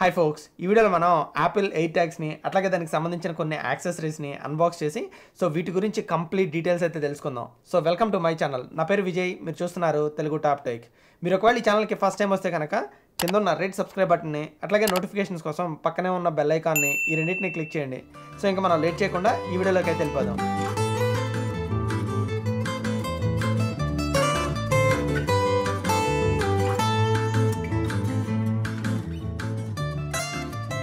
Hi folks ఈ వీడియోలో మనం యాపిల్ ఎయిర్ ట్యాగ్స్ని అట్లాగే దానికి సంబంధించిన కొన్ని యాక్సెసరీస్ని అన్బాక్స్ చేసి సో వీటి గురించి కంప్లీట్ డీటెయిల్స్ అయితే తెలుసుకుందాం so welcome to my channel నా పేరు విజయ్ మీరు చూస్తున్నారు తెలుగు టాప్ టైక్ మీరు ఒకవేళ ఈ ఛానల్కి ఫస్ట్ టైం వస్తే కనుక కింద ఉన్న రెడ్ సబ్స్క్రైబ్ బటన్ని అట్లాగే నోటిఫికేషన్స్ కోసం పక్కనే ఉన్న బెల్ ఐకాన్ని ఈ రెండింటిని క్లిక్ చేయండి సో ఇంకా మనం లేట్ చేయకుండా ఈ వీడియోలోకి అయితే వెళ్ళిపోదాం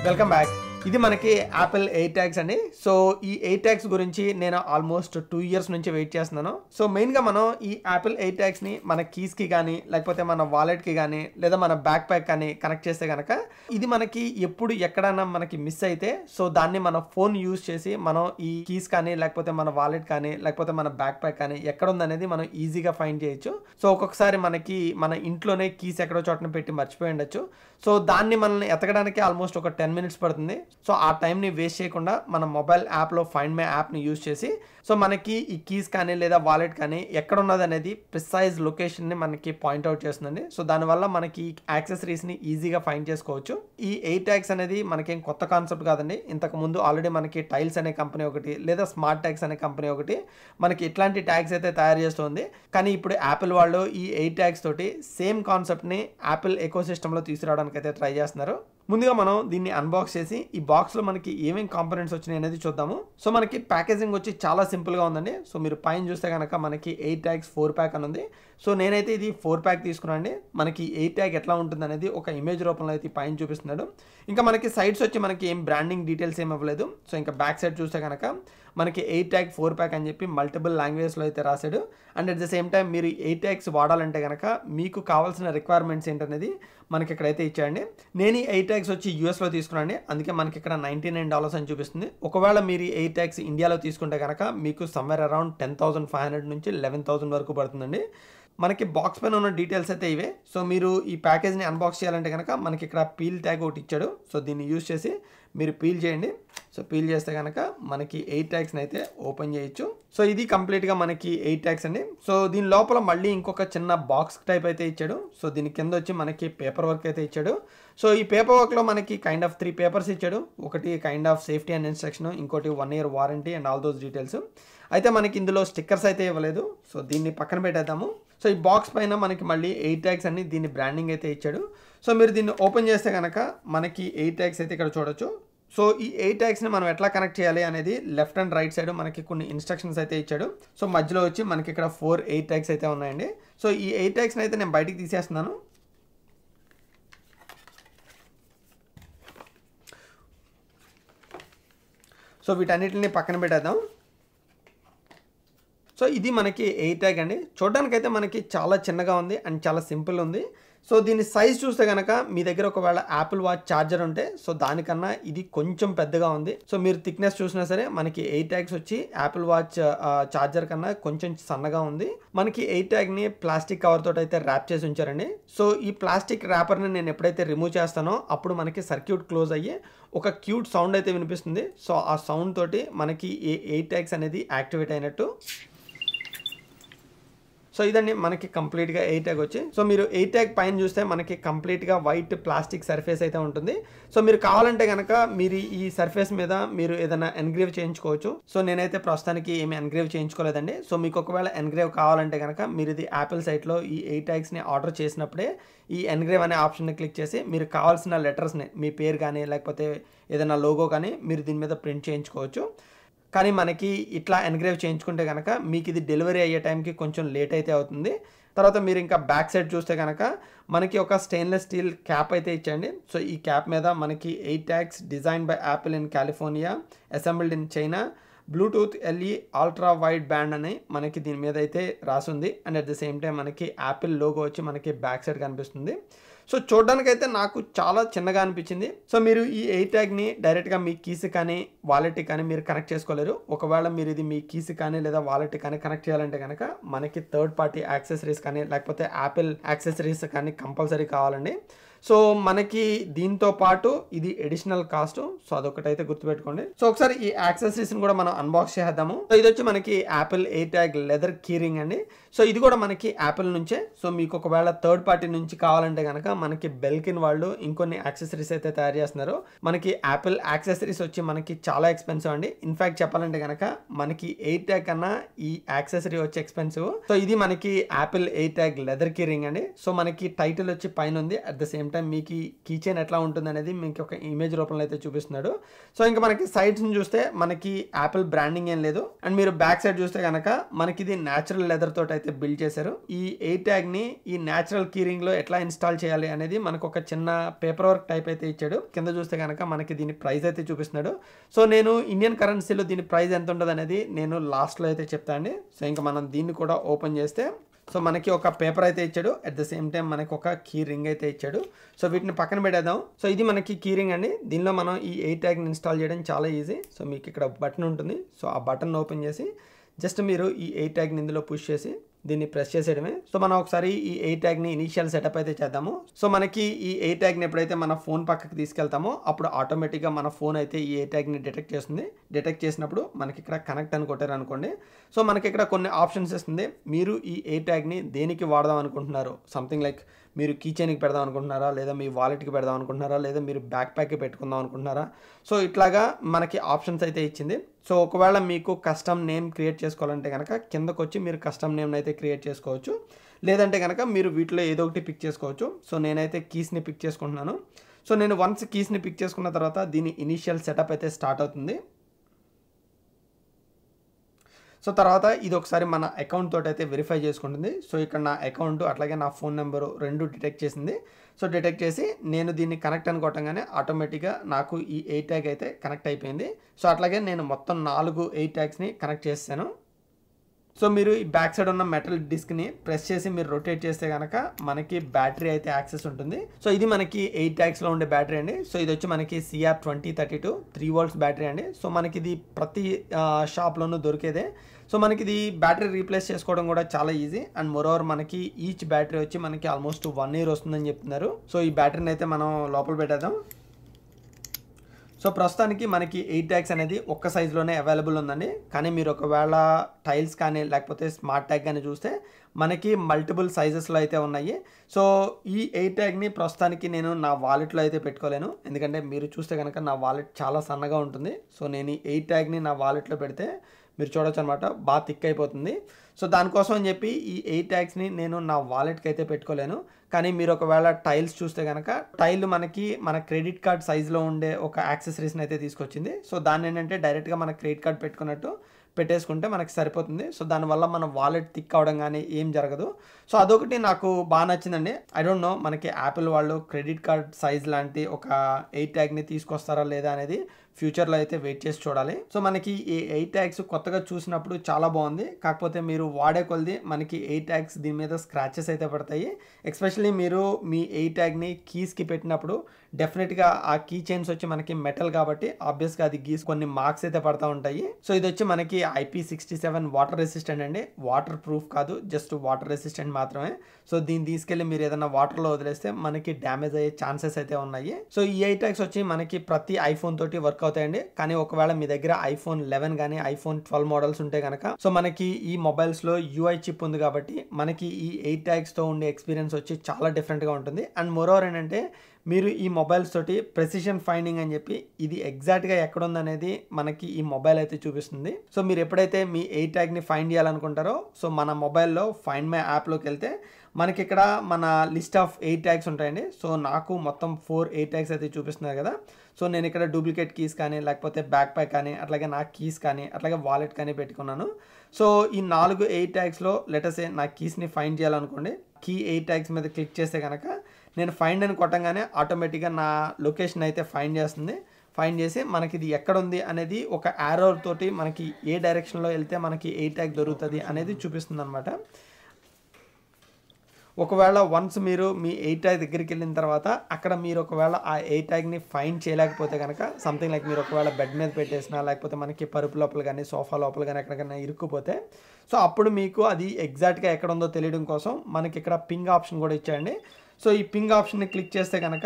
Welcome back. ఇది మనకి యాపిల్ ఎయిర్ ట్యాగ్స్ అండి సో ఈ ఎయిర్ ట్యాగ్స్ గురించి నేను ఆల్మోస్ట్ టూ ఇయర్స్ నుంచి వెయిట్ చేస్తున్నాను సో మెయిన్గా మనం ఈ యాపిల్ ఎయిర్ ట్యాగ్స్ని మన కీస్కి కానీ లేకపోతే మన వాలెట్కి కానీ లేదా మన బ్యాక్ ప్యాక్ కానీ కనెక్ట్ చేస్తే కనుక ఇది మనకి ఎప్పుడు ఎక్కడన్నా మనకి మిస్ అయితే సో దాన్ని మన ఫోన్ యూజ్ చేసి మనం ఈ కీస్ కానీ లేకపోతే మన వాలెట్ కానీ లేకపోతే మన బ్యాక్ ప్యాక్ కానీ ఎక్కడ ఉందనేది మనం ఈజీగా ఫైండ్ చేయొచ్చు సో ఒక్కొక్కసారి మనకి మన ఇంట్లోనే కీస్ ఎక్కడో చోటన పెట్టి మర్చిపోయి ఉండొచ్చు సో దాన్ని మనల్ని ఎతకడానికి ఆల్మోస్ట్ ఒక టెన్ మినిట్స్ పడుతుంది సో ఆ టైంని వేస్ట్ చేయకుండా మన మొబైల్ యాప్లో ఫైండ్ మై యాప్ని యూజ్ చేసి సో మనకి ఈ కీస్ కానీ లేదా వాలెట్ కానీ ఎక్కడ ఉన్నది అనేది ప్రిసైజ్ లొకేషన్ని మనకి పాయింట్అవుట్ చేస్తుందండి సో దానివల్ల మనకి యాక్సెసరీస్ని ఈజీగా ఫైండ్ చేసుకోవచ్చు ఈ ఎయిర్ ట్యాగ్స్ అనేది మనకేం కొత్త కాన్సెప్ట్ కాదండి ఇంతకుముందు ఆల్రెడీ మనకి టైల్స్ అనే కంపెనీ ఒకటి లేదా స్మార్ట్ ట్యాగ్స్ అనే కంపెనీ ఒకటి మనకి ఇట్లాంటి ట్యాగ్స్ అయితే తయారు చేస్తుంది కానీ ఇప్పుడు యాపిల్ వాళ్ళు ఈ ఎయిర్ ట్యాగ్స్ తోటి సేమ్ కాన్సెప్ట్ని యాపిల్ ఎకో సిస్టంలో తీసుకురావడానికి అయితే ట్రై చేస్తున్నారు ముందుగా మనం దీన్ని అన్బాక్స్ చేసి ఈ బాక్స్లో మనకి ఏమేమి కాంపోనెంట్స్ వచ్చినాయి అనేది చూద్దాము సో మనకి ప్యాకేజింగ్ వచ్చి చాలా సింపుల్గా ఉందండి సో మీరు పైన చూస్తే కనుక మనకి ఎయిట్ ట్యాగ్స్ ఫోర్ ప్యాక్ అని ఉంది సో నేనైతే ఇది ఫోర్ ప్యాక్ తీసుకున్నాండి మనకి ఎయిట్ ట్యాగ్ ఎట్లా ఉంటుంది అనేది ఒక ఇమేజ్ రూపంలో అయితే పైన చూపిస్తున్నాడు ఇంకా మనకి సైడ్స్ వచ్చి మనకి ఏం బ్రాండింగ్ డీటెయిల్స్ ఏమి ఇవ్వలేదు సో ఇంకా బ్యాక్ సైడ్ చూస్తే కనుక మనకి ఎయిట్ ట్యాగ్ ఫోర్ ప్యాక్ అని చెప్పి మల్టిపుల్ లాంగ్వేజ్లో అయితే రాశాడు and at the same time మీరు ఎయిట్ ట్యాగ్స్ వాడాలంటే కనుక మీకు కావాల్సిన రిక్వైర్మెంట్స్ ఏంటనేది మనకి ఇక్కడైతే ఇచ్చాయండి నేను ఈ ఎయిట్ ట్యాగ్స్ వచ్చి యూఎస్లో తీసుకున్నాను అందుకే మనకి ఇక్కడ నైంటీ నైన్ డాలర్స్ అని చూపిస్తుంది ఒకవేళ మీరు ఎయిట్ ట్యాగ్స్ ఇండియాలో తీసుకుంటే కనుక మీకు somewhere around ten thousand five hundred నుంచి లెవెన్ థౌసండ్ వరకు పడుతుందండి మనకి బాక్స్ పైన ఉన్న డీటెయిల్స్ అయితే ఇవే సో మీరు ఈ ప్యాకేజ్ని అన్బాక్స్ చేయాలంటే కనుక మనకి ఇక్కడ పీల్ ట్యాగ్ ఒకటి ఇచ్చాడు సో దీన్ని యూజ్ చేసి మీరు పీల్ చేయండి సో పీల్ చేస్తే కనుక మనకి ఎయిట్ ట్యాక్స్ని అయితే ఓపెన్ చేయొచ్చు సో ఇది కంప్లీట్గా మనకి ఎయిట్ ట్యాక్స్ అండి సో దీని లోపల మళ్ళీ ఇంకొక చిన్న బాక్స్ టైప్ అయితే ఇచ్చాడు సో దీని కింద వచ్చి మనకి పేపర్ వర్క్ అయితే ఇచ్చాడు సో ఈ పేపర్ వర్క్లో మనకి కైండ్ ఆఫ్ త్రీ పేపర్స్ ఇచ్చాడు ఒకటి kind of safety and instruction ఇంకోటి one year warranty and all those details అయితే మనకి ఇందులో స్టిక్కర్స్ అయితే ఇవ్వలేదు సో దీన్ని పక్కన పెట్టేద్దాము సో ఈ బాక్స్ పైన మనకి మళ్ళీ ఎయిట్ ట్యాగ్స్ అన్ని దీన్ని బ్రాండింగ్ అయితే ఇచ్చాడు సో మీరు దీన్ని ఓపెన్ చేస్తే కనుక మనకి ఎయిట్ ట్యాగ్స్ అయితే ఇక్కడ చూడొచ్చు సో ఈ ఎయిట్ ట్యాగ్స్ని మనం ఎట్లా కనెక్ట్ చేయాలి అనేది లెఫ్ట్ అండ్ రైట్ సైడ్ మనకి కొన్ని ఇన్స్ట్రక్షన్స్ అయితే ఇచ్చాడు సో మధ్యలో వచ్చి మనకి ఇక్కడ ఫోర్ ఎయిట్ ట్యాగ్స్ అయితే ఉన్నాయండి సో ఈ ఎయిట్ ట్యాక్స్ని అయితే నేను బయటికి తీసేస్తున్నాను సో వీటన్నిటిని పక్కన పెట్టేద్దాం సో ఇది మనకి ఎయిర్ ట్యాగ్ అండి చూడడానికైతే మనకి చాలా చిన్నగా ఉంది అండ్ చాలా సింపుల్ ఉంది సో దీని సైజ్ చూస్తే కనుక మీ దగ్గర ఒకవేళ యాపిల్ వాచ్ ఛార్జర్ ఉంటే సో దానికన్నా ఇది కొంచెం పెద్దగా ఉంది సో మీరు థిక్నెస్ చూసినా సరే మనకి ఎయిట్ ట్యాగ్స్ వచ్చి యాపిల్ వాచ్ ఛార్జర్ కన్నా కొంచెం సన్నగా ఉంది మనకి ఎయిట్ ట్యాగ్ని ప్లాస్టిక్ కవర్ తోటి అయితే ర్యాప్ చేసి ఉంచారండి సో ఈ ప్లాస్టిక్ ర్యాపర్ ని నేను ఎప్పుడైతే రిమూవ్ చేస్తానో అప్పుడు మనకి సర్క్యూట్ క్లోజ్ అయ్యి ఒక క్యూట్ సౌండ్ అయితే వినిపిస్తుంది సో ఆ సౌండ్ తోటి మనకి ఏ ఎయిట్ ట్యాగ్స్ అనేది యాక్టివేట్ అయినట్టు సో ఇదండి మనకి కంప్లీట్గా ఎయిట్ ట్యాగ్ వచ్చి సో మీరు ఎయిట్ ట్యాగ్ పైన చూస్తే మనకి కంప్లీట్గా వైట్ ప్లాస్టిక్ సర్ఫేస్ అయితే ఉంటుంది సో మీరు కావాలంటే కనుక మీరు ఈ సర్ఫేస్ మీద మీరు ఏదైనా ఎన్గ్రేవ్ చేయించుకోవచ్చు సో నేనైతే ప్రస్తుతానికి ఏమి ఎన్గ్రేవ్ చేయించుకోలేదండి సో మీకు ఒకవేళ ఎన్గ్రేవ్ కావాలంటే కనుక మీరు ఇది యాపిల్ సైట్లో ఈ ఎయిట్ ట్యాగ్స్ని ఆర్డర్ చేసినప్పుడే ఈ ఎన్గ్రేవ్ అనే ఆప్షన్ని క్లిక్ చేసి మీరు కావాల్సిన లెటర్స్ని మీ పేరు కానీ లేకపోతే ఏదైనా లోగో కానీ మీరు దీని మీద ప్రింట్ చేయించుకోవచ్చు కానీ మనకి ఇట్లా ఎన్గ్రేవ్ చేయించుకుంటే కనుక మీకు ఇది డెలివరీ అయ్యే టైంకి కొంచెం లేట్ అయితే అవుతుంది తర్వాత మీరు ఇంకా బ్యాక్ సైడ్ చూస్తే కనుక మనకి ఒక స్టెయిన్లెస్ స్టీల్ క్యాప్ అయితే ఇచ్చండి సో ఈ క్యాప్ మీద మనకి AirTags design by Apple in California assembled in China Bluetooth LE ultra wide band అని మనకి దీని మీద అయితే రాసుంది and at the same time మనకి యాపిల్ లోగో వచ్చి మనకి బ్యాక్ సైడ్ కనిపిస్తుంది సో చూడడానికైతే నాకు చాలా చిన్నగా అనిపించింది సో మీరు ఈ ఎయిర్ ట్యాగ్ని డైరెక్ట్గా మీ కీస్ కానీ వాలెట్ కానీ మీరు కనెక్ట్ చేసుకోలేరు ఒకవేళ మీరు ఇది మీ కీస్ కానీ లేదా వాలెట్ కానీ కనెక్ట్ చేయాలంటే కనుక మనకి థర్డ్ పార్టీ యాక్సెసరీస్ కానీ లేకపోతే యాపిల్ యాక్సెసరీస్ కానీ కంపల్సరీ కావాలండి సో మనకి దీంతో పాటు ఇది ఎడిషనల్ కాస్ట్ సో అదొకటైతే గుర్తుపెట్టుకోండి సో ఒకసారి ఈ యాక్సెసరీస్ని కూడా మనం అన్బాక్స్ చేద్దాము సో ఇది వచ్చి మనకి Apple AirTag leather keyring అండి సో ఇది కూడా మనకి యాపిల్ నుంచే సో మీకు ఒకవేళ థర్డ్ పార్టీ నుంచి కావాలంటే కనుక మనకి బెల్కిన్ వాళ్ళు ఇంకొన్ని యాక్సెసరీస్ అయితే తయారు చేస్తున్నారు మనకి యాపిల్ యాక్సెసరీస్ వచ్చి మనకి చాలా ఎక్స్పెన్సివ్ అండి ఇన్ఫాక్ట్ చెప్పాలంటే కనుక మనకి ఎయిర్ ట్యాగ్ కన్నా ఈ యాక్సెసరీ వచ్చి ఎక్స్పెన్సివ్ సో ఇది మనకి Apple AirTag leather key ring అండి సో మనకి టైటిల్ వచ్చి పైన ఉంది అట్ ద సేమ్ టైం మీకు కీ చైన్ ఎట్లా ఉంటుంది అనేది మీకు ఒక ఇమేజ్ రూపంలో అయితే చూపిస్తున్నాడు సో ఇంకా మనకి సైడ్స్ని చూస్తే మనకి యాపిల్ బ్రాండింగ్ ఏం లేదు అండ్ మీరు బ్యాక్ సైడ్ చూస్తే కనుక మనకి ఇది న్యాచురల్ లెదర్ తోటి అయితే బిల్డ్ చేశారు ఈ ఎయిర్ ట్యాగ్ని ఈ న్యాచురల్ కీరింగ్లో ఎట్లా ఇన్స్టాల్ చేయాలి అనేది మనకు ఒక చిన్న పేపర్ వర్క్ టైప్ అయితే ఇచ్చాడు కింద చూస్తే కనుక మనకి దీని ప్రైస్ అయితే చూపిస్తున్నాడు సో నేను ఇండియన్ కరెన్సీలో దీని ప్రైస్ ఎంత ఉండదు అనేది నేను లాస్ట్లో అయితే చెప్తాను అండి సో ఇంకా మనం దీన్ని కూడా ఓపెన్ చేస్తే సో మనకి ఒక పేపర్ అయితే ఇచ్చాడు అట్ ద సేమ్ టైం మనకి ఒక కీ రింగ్ అయితే ఇచ్చాడు సో వీటిని పక్కన పెట్టేద్దాం సో ఇది మనకి కీ రింగ్ అండి దీనిలో మనం ఈ ఎయిర్ ట్యాగ్ని ఇన్స్టాల్ చేయడం చాలా ఈజీ సో మీకు ఇక్కడ బటన్ ఉంటుంది సో ఆ బటన్ ఓపెన్ చేసి జస్ట్ మీరు ఈ ఎయిర్ ట్యాగ్ని ఇందులో పుష్ చేసి దీన్ని ప్రెస్ చేసేయడమే సో మనం ఒకసారి ఈ ఎయిర్ ట్యాగ్ని ఇనీషియల్ సెటప్ అయితే చేద్దాము సో మనకి ఈ ఎయిర్ ట్యాగ్ని ఎప్పుడైతే మన ఫోన్ పక్కకి తీసుకెళ్తామో అప్పుడు ఆటోమేటిక్గా మన ఫోన్ అయితే ఈ ఎయిర్ ట్యాగ్ని డిటెక్ట్ చేస్తుంది డిటెక్ట్ చేసినప్పుడు మనకి ఇక్కడ కనెక్ట్ అని కొట్టారు అనుకోండి సో మనకి ఇక్కడ కొన్ని ఆప్షన్స్ ఇస్తుంది మీరు ఈ ఎయిర్ ట్యాగ్ని దేనికి వాడదాం అనుకుంటున్నారు సంథింగ్ లైక్ మీరు కీచెన్కి పెడదాం అనుకుంటున్నారా లేదా మీ వాలెట్కి పెడదాం అనుకుంటున్నారా లేదా మీరు బ్యాక్ ప్యాక్కి పెట్టుకుందాం అనుకుంటున్నారా సో ఇట్లాగా మనకి ఆప్షన్స్ అయితే ఇచ్చింది సో ఒకవేళ మీకు కస్టమ్ నేమ్ క్రియేట్ చేసుకోవాలంటే కనుక కిందకు వచ్చి మీరు కస్టమ్ నేమ్ని అయితే క్రియేట్ చేసుకోవచ్చు లేదంటే కనుక మీరు వీటిలో ఏదో ఒకటి పిక్ చేసుకోవచ్చు సో నేనైతే కీస్ని పిక్ చేసుకుంటున్నాను సో నేను వన్స్ కీస్ని పిక్ చేసుకున్న తర్వాత దీని ఇనీషియల్ సెటప్ అయితే స్టార్ట్ అవుతుంది సో తర్వాత ఇది ఒకసారి మన అకౌంట్ తోటి అయితే వెరిఫై చేసుకుంటుంది సో ఇక్కడ నా అకౌంట్ అట్లాగే నా ఫోన్ నెంబరు రెండు డిటెక్ట్ చేసింది సో డిటెక్ట్ చేసి నేను దీన్ని కనెక్ట్ అనుకోవటంగానే ఆటోమేటిక్గా నాకు ఈ ఎయిట్ ట్యాగ్ అయితే కనెక్ట్ అయిపోయింది సో అట్లాగే నేను మొత్తం నాలుగు ఎయిట్ ట్యాగ్స్ని కనెక్ట్ చేశాను సో మీరు ఈ బ్యాక్ సైడ్ ఉన్న మెటల్ డిస్క్ని ప్రెస్ చేసి మీరు రొటేట్ చేస్తే కనుక మనకి బ్యాటరీ అయితే యాక్సెస్ ఉంటుంది సో ఇది మనకి ఎయిట్ ట్యాక్స్లో ఉండే బ్యాటరీ అండి సో ఇది వచ్చి మనకి CR twenty thirty two three volts battery అండి సో మనకి ఇది ప్రతి షాప్లోనూ దొరికేదే సో మనకి ఇది బ్యాటరీ రీప్లేస్ చేసుకోవడం కూడా చాలా ఈజీ అండ్ ఓవర్ మనకి ఈచ్ బ్యాటరీ వచ్చి మనకి ఆల్మోస్ట్ వన్ ఇయర్ వస్తుందని చెప్తున్నారు సో ఈ బ్యాటరీని అయితే మనం లోపల పెట్టేద్దాం సో ప్రస్తుతానికి మనకి ఎయిట్ ట్యాగ్స్ అనేది ఒక్క సైజులోనే అవైలబుల్ ఉందండి కానీ మీరు ఒకవేళ టైల్స్ కానీ లేకపోతే స్మార్ట్ ట్యాగ్ కానీ చూస్తే మనకి మల్టిపుల్ సైజెస్లో అయితే ఉన్నాయి సో ఈ ఎయిట్ ట్యాగ్ని ప్రస్తుతానికి నేను నా వాలెట్లో అయితే పెట్టుకోలేను ఎందుకంటే మీరు చూస్తే కనుక నా వాలెట్ చాలా సన్నగా ఉంటుంది సో నేను ఈ ఎయిట్ ట్యాగ్ని నా వాలెట్లో పెడితే మీరు చూడొచ్చు అనమాట బాగా థిక్ అయిపోతుంది సో దానికోసం అని చెప్పి ఈ ఎయిట్ ట్యాగ్స్ని నేను నా వాలెట్కి అయితే పెట్టుకోలేను కానీ మీరు ఒకవేళ టైల్స్ చూస్తే కనుక టైల్ మనకి మన క్రెడిట్ కార్డ్ సైజులో ఉండే ఒక యాక్సెసరీస్ని అయితే తీసుకొచ్చింది సో దాన్ని ఏంటంటే డైరెక్ట్గా మన క్రెడిట్ కార్డ్ పెట్టుకున్నట్టు పెట్టేసుకుంటే మనకి సరిపోతుంది సో దానివల్ల మన వాలెట్ థిక్ అవడం కానీ ఏం జరగదు సో అదొకటి నాకు బాగా నచ్చిందండి ఐ డోంట్ నో మనకి యాపిల్ వాళ్ళు క్రెడిట్ కార్డ్ సైజ్ లాంటి ఒక ఎయిట్ ట్యాగ్ని తీసుకొస్తారా లేదా అనేది ఫ్యూచర్లో అయితే వెయిట్ చేసి చూడాలి సో మనకి ఈ ఎయిట్ ట్యాగ్స్ కొత్తగా చూసినప్పుడు చాలా బాగుంది కాకపోతే మీరు వాడే కొలది మనకి ఎయిట్ ట్యాగ్స్ దీని మీద స్క్రాచెస్ అయితే పడతాయి ఎస్పెషల్లీ మీరు మీ ని ట్యాగ్ని కీస్కి పెట్టినప్పుడు డెఫినెట్గా ఆ కీ చైన్స్ వచ్చి మనకి మెటల్ కాబట్టి ఆబ్వియస్గా అది గీస్ కొన్ని మార్క్స్ అయితే పడతా ఉంటాయి సో ఇది వచ్చి మనకి IP sixty seven water resistant అండి వాటర్ ప్రూఫ్ కాదు జస్ట్ వాటర్ రెసిస్టెంట్ మాత్రమే సో దీన్ని తీసుకెళ్లి మీరు ఏదైనా వాటర్లో వదిలేస్తే మనకి డ్యామేజ్ అయ్యే ఛాన్సెస్ అయితే ఉన్నాయి సో ఈ ఐటాక్స్ వచ్చి మనకి ప్రతి ఐఫోన్ తోటి వర్క్ అవుతాయండి కానీ ఒకవేళ మీ దగ్గర ఐఫోన్ లెవెన్ కానీ ఐఫోన్ ట్వెల్వ్ మోడల్స్ ఉంటే కనుక సో మనకి ఈ మొబైల్స్లో యూఐ చిప్ ఉంది కాబట్టి మనకి ఈ ఎయిట్ ట్యాగ్స్తో ఉండే ఎక్స్పీరియన్స్ వచ్చి చాలా డిఫరెంట్గా ఉంటుంది అండ్ మోరోవర్ ఏంటంటే మీరు ఈ మొబైల్స్ తోటి ప్రెసిషన్ ఫైండింగ్ అని చెప్పి ఇది ఎగ్జాక్ట్గా ఎక్కడ అనేది మనకి ఈ మొబైల్ అయితే చూపిస్తుంది సో మీరు ఎప్పుడైతే మీ ఎయిట్ ట్యాగ్ని ఫైండ్ చేయాలనుకుంటారో సో మన మొబైల్లో ఫైండ్ మై యాప్లోకి వెళ్తే మనకి ఇక్కడ మన లిస్ట్ ఆఫ్ ఎయిట్ ట్యాగ్స్ ఉంటాయండి సో నాకు మొత్తం ఫోర్ ఎయిట్ ట్యాగ్స్ అయితే చూపిస్తున్నారు కదా సో నేను ఇక్కడ డూప్లికేట్ కీస్ కానీ లేకపోతే బ్యాక్ ప్యాక్ కానీ అట్లాగే నా కీస్ కానీ అట్లాగే వాలెట్ కానీ పెట్టుకున్నాను సో ఈ నాలుగు ఎయిట్ ట్యాగ్స్లో లెటర్సే నా కీస్ని ఫైండ్ చేయాలనుకోండి కీ ఎయిట్ ట్యాగ్స్ మీద క్లిక్ చేస్తే కనుక నేను ఫైండ్ అని కొట్టంగానే ఆటోమేటిక్గా నా లొకేషన్ అయితే ఫైండ్ చేస్తుంది ఫైండ్ చేసి మనకి ఇది ఎక్కడ ఉంది అనేది ఒక యారో తోటి మనకి ఏ డైరెక్షన్లో వెళ్తే మనకి ఎయిట్ ట్యాగ్ దొరుకుతుంది అనేది చూపిస్తుంది అనమాట ఒకవేళ వన్స్ మీరు మీ ఎయిట్ ట్యాగ్ దగ్గరికి వెళ్ళిన తర్వాత అక్కడ మీరు ఒకవేళ ఆ ఎయిట్ ట్యాగ్ని ఫైన్ చేయలేకపోతే కనుక సంథింగ్ లైక్ మీరు ఒకవేళ బెడ్ మీద పెట్టేసినా లేకపోతే మనకి పరుపు లోపల కానీ సోఫా లోపల కానీ ఎక్కడికైనా ఇరుక్కుపోతే సో అప్పుడు మీకు అది ఎగ్జాక్ట్గా ఎక్కడ ఉందో తెలియడం కోసం మనకి ఇక్కడ పింగ్ ఆప్షన్ కూడా ఇచ్చాయండి సో ఈ పింగ్ ఆప్షన్ని క్లిక్ చేస్తే కనుక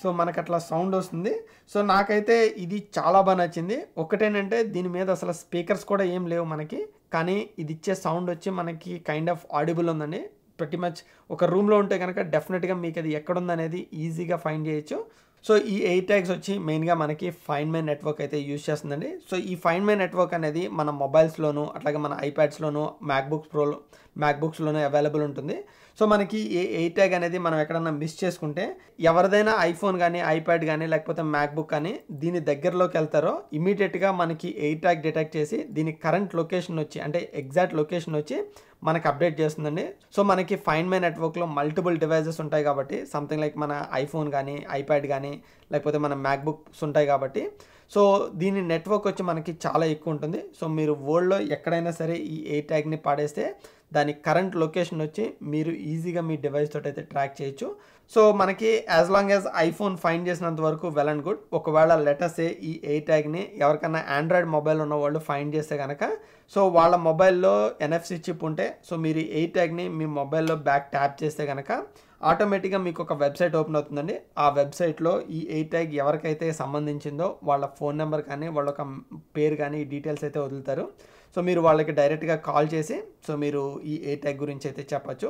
సో మనకు అట్లా సౌండ్ వస్తుంది సో నాకైతే ఇది చాలా బాగా నచ్చింది ఒకటేనంటే దీని మీద అసలు స్పీకర్స్ కూడా ఏం లేవు మనకి కానీ ఇది ఇచ్చే సౌండ్ వచ్చి మనకి కైండ్ ఆఫ్ ఆడిబుల్ ఉందండి ప్రతి మచ్ ఒక రూమ్లో ఉంటే కనుక డెఫినెట్గా మీకు అది ఎక్కడుందనేది ఈజీగా ఫైండ్ చేయొచ్చు సో ఈ ఎయిర్ ట్యాగ్స్ వచ్చి మెయిన్గా మనకి ఫైన్ మై నెట్వర్క్ అయితే యూజ్ చేస్తుందండి సో ఈ ఫైన్ మై నెట్వర్క్ అనేది మన మొబైల్స్లోను అట్లాగే మన ఐప్యాడ్స్లోను మ్యాక్బుక్స్ ప్రోలో మ్యాక్బుక్స్లోను అవైలబుల్ ఉంటుంది సో మనకి ఏ ఎయిర్ ట్యాగ్ అనేది మనం ఎక్కడన్నా మిస్ చేసుకుంటే ఎవరిదైనా ఐఫోన్ కానీ ఐప్యాడ్ కానీ లేకపోతే మ్యాక్బుక్ కానీ దీని దగ్గరలోకి వెళ్తారో ఇమీడియట్గా మనకి ఎయిర్ ట్యాగ్ డిటెక్ట్ చేసి దీని కరెంట్ లొకేషన్ వచ్చి అంటే ఎగ్జాక్ట్ లొకేషన్ వచ్చి మనకి అప్డేట్ చేస్తుందండి సో మనకి ఫైన్ మై నెట్వర్క్లో మల్టిపుల్ డివైజెస్ ఉంటాయి కాబట్టి సంథింగ్ లైక్ మన ఐఫోన్ కానీ ఐప్యాడ్ కానీ లేకపోతే మన మ్యాక్బుక్స్ ఉంటాయి కాబట్టి సో దీని నెట్వర్క్ వచ్చి మనకి చాలా ఎక్కువ ఉంటుంది సో మీరు వరల్డ్లో ఎక్కడైనా సరే ఈ ఏ ట్యాగ్ని పాడేస్తే దాని కరెంట్ లొకేషన్ వచ్చి మీరు ఈజీగా మీ డివైస్ తోటి అయితే ట్రాక్ చేయొచ్చు సో మనకి as long as iPhone find చేసినంత వరకు వెల్ అండ్ గుడ్ ఒకవేళ లెటర్స్ ఈ ఏ ట్యాగ్ని ఎవరికైనా ఆండ్రాయిడ్ మొబైల్ ఉన్న వాళ్ళు ఫైండ్ చేస్తే కనుక సో వాళ్ళ మొబైల్లో ఎన్ఎఫ్సి చిప్ ఉంటే సో మీరు ఏ ట్యాగ్ని మీ మొబైల్లో బ్యాక్ ట్యాప్ చేస్తే కనుక ఆటోమేటిక్గా మీకు ఒక వెబ్సైట్ ఓపెన్ అవుతుందండి ఆ వెబ్సైట్లో ఈ ఏ ట్యాగ్ ఎవరికైతే సంబంధించిందో వాళ్ళ ఫోన్ నెంబర్ కానీ వాళ్ళ పేరు కానీ డీటెయిల్స్ అయితే వదులుతారు సో మీరు వాళ్ళకి డైరెక్ట్గా కాల్ చేసి సో మీరు ఈ ఏ ట్యాగ్ గురించి అయితే చెప్పచ్చు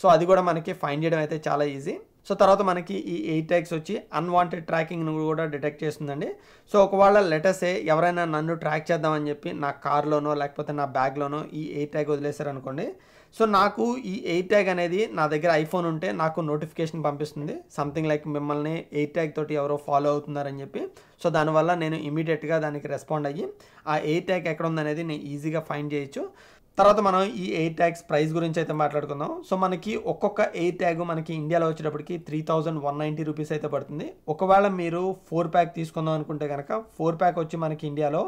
సో అది కూడా మనకి ఫైండ్ చేయడం అయితే చాలా ఈజీ సో తర్వాత మనకి ఈ ఎయిట్ ట్యాగ్స్ వచ్చి అన్వాంటెడ్ ట్రాకింగ్ను కూడా డిటెక్ట్ చేస్తుందండి సో ఒకవేళ లెటర్సే ఎవరైనా నన్ను ట్రాక్ చేద్దామని చెప్పి నా కార్లోనో లేకపోతే నా బ్యాగ్లోనో ఈ ఎయిట్ ట్యాగ్ వదిలేశారనుకోండి సో నాకు ఈ ఎయిట్ ట్యాగ్ అనేది నా దగ్గర ఐఫోన్ ఉంటే నాకు నోటిఫికేషన్ పంపిస్తుంది సంథింగ్ లైక్ మిమ్మల్ని ఎయిట్ ట్యాగ్ తోటి ఎవరో ఫాలో అవుతున్నారని చెప్పి సో దానివల్ల నేను ఇమీడియట్గా దానికి రెస్పాండ్ అయ్యి ఆ ఎయిట్ ట్యాగ్ ఎక్కడ ఉందనేది నేను ఈజీగా ఫైండ్ చేయొచ్చు తర్వాత మనం ఈ ఎయిర్ ట్యాగ్స్ ప్రైస్ గురించి అయితే మాట్లాడుకుందాం సో మనకి ఒక్కొక్క ఎయిర్ ట్యాగ్ మనకి ఇండియాలో వచ్చేటప్పటికి three thousand one ninety rupees అయితే పడుతుంది ఒకవేళ మీరు ఫోర్ ప్యాక్ తీసుకుందాం అనుకుంటే కనుక ఫోర్ ప్యాక్ వచ్చి మనకి ఇండియాలో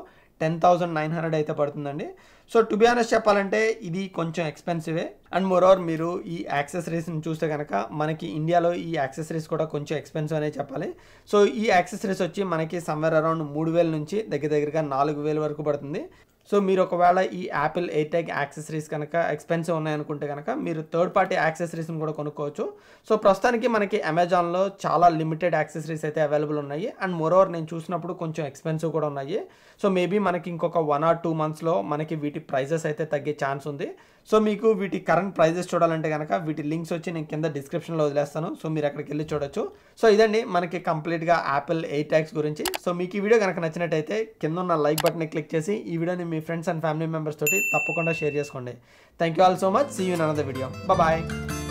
టెన్ థౌజండ్ నైన్ హండ్రెడ్ అయితే పడుతుందండి సో టు బి ఆనెస్ట్ చెప్పాలంటే ఇది కొంచెం ఎక్స్పెన్సివే అండ్ మోరోవర్ మీరు ఈ యాక్సెసరీస్ని చూస్తే కనుక మనకి ఇండియాలో ఈ యాక్సెసరీస్ కూడా కొంచెం ఎక్స్పెన్సివ్ అనే చెప్పాలి సో ఈ యాక్సెసరీస్ వచ్చి మనకి సమ్వేర్ అరౌండ్ మూడు వేల నుంచి దగ్గర దగ్గరగా నాలుగు వేల వరకు పడుతుంది సో మీరు ఒకవేళ ఈ యాపిల్ ఎయిటెక్ యాక్సెసరీస్ కనుక ఎక్స్పెన్సివ్ ఉన్నాయనుకుంటే కనుక మీరు థర్డ్ పార్టీ యాక్సెసరీస్ని కూడా కొనుక్కోవచ్చు సో ప్రస్తుతానికి మనకి అమెజాన్లో చాలా లిమిటెడ్ యాక్సెసరీస్ అయితే అవైలబుల్ ఉన్నాయి అండ్ ఓవర్ నేను చూసినప్పుడు కొంచెం ఎక్స్పెన్సివ్ కూడా ఉన్నాయి సో మేబీ మనకి ఇంకొక వన్ ఆర్ టూ మంత్స్లో మనకి వీటి ప్రైజెస్ అయితే తగ్గే ఛాన్స్ ఉంది సో మీకు వీటి కరెంట్ ప్రైజెస్ చూడాలంటే కనుక వీటి లింక్స్ వచ్చి నేను కింద డిస్క్రిప్షన్లో వదిలేస్తాను సో మీరు అక్కడికి వెళ్ళి చూడొచ్చు సో ఇదండి మనకి కంప్లీట్గా యాపిల్ ఎయిర్ ట్యాక్స్ గురించి సో మీకు ఈ వీడియో కనుక నచ్చినట్టయితే కింద ఉన్న లైక్ బటన్ క్లిక్ చేసి ఈ వీడియోని మీ ఫ్రెండ్స్ అండ్ ఫ్యామిలీ మెంబర్స్ తోటి తప్పకుండా షేర్ చేసుకోండి thank you all so much see you నన్ వీడియో బాయ్